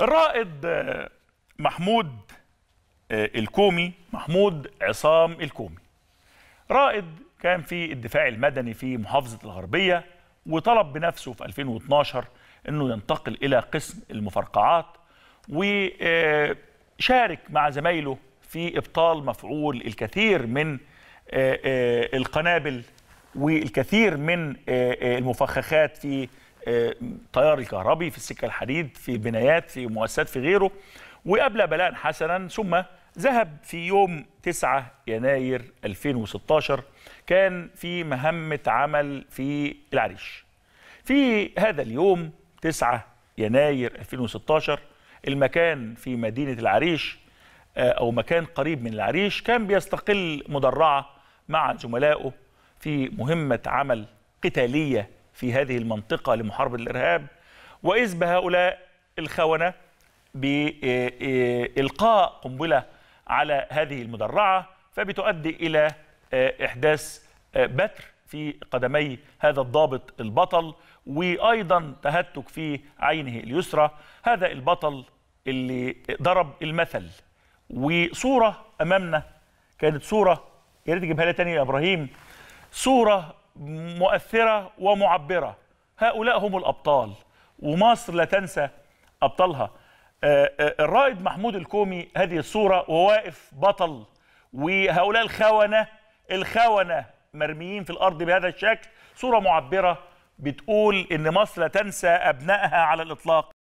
الرائد آه، محمود آه، الكومي محمود عصام الكومي رائد كان في الدفاع المدني في محافظة الغربية وطلب بنفسه في 2012 أنه ينتقل إلى قسم المفرقعات وشارك مع زمايله في إبطال مفعول الكثير من آه، القنابل والكثير من المفخخات في التيار آه، الكهربي في السكه الحديد في بنايات في مؤسسات في غيره وقبل بلاء حسنا ثم ذهب في يوم 9 يناير 2016 كان في مهمة عمل في العريش في هذا اليوم 9 يناير 2016 المكان في مدينة العريش آه، أو مكان قريب من العريش كان بيستقل مدرعة مع زملائه في مهمة عمل قتالية في هذه المنطقة لمحاربة الإرهاب وإذ بهؤلاء الخونة بإلقاء قنبلة على هذه المدرعة فبتؤدي إلى آه، إحداث آه، بتر في قدمي هذا الضابط البطل وأيضا تهتك في عينه اليسرى هذا البطل اللي ضرب المثل وصورة أمامنا كانت صورة يا ريت تجيبها لي تاني يا إبراهيم صورة مؤثرة ومعبرة هؤلاء هم الأبطال ومصر لا تنسى أبطالها آه، آه، الرائد محمود الكومي هذه الصورة وواقف بطل وهؤلاء الخونة الخونة مرميين في الأرض بهذا الشكل صورة معبرة بتقول إن مصر لا تنسى أبنائها على الإطلاق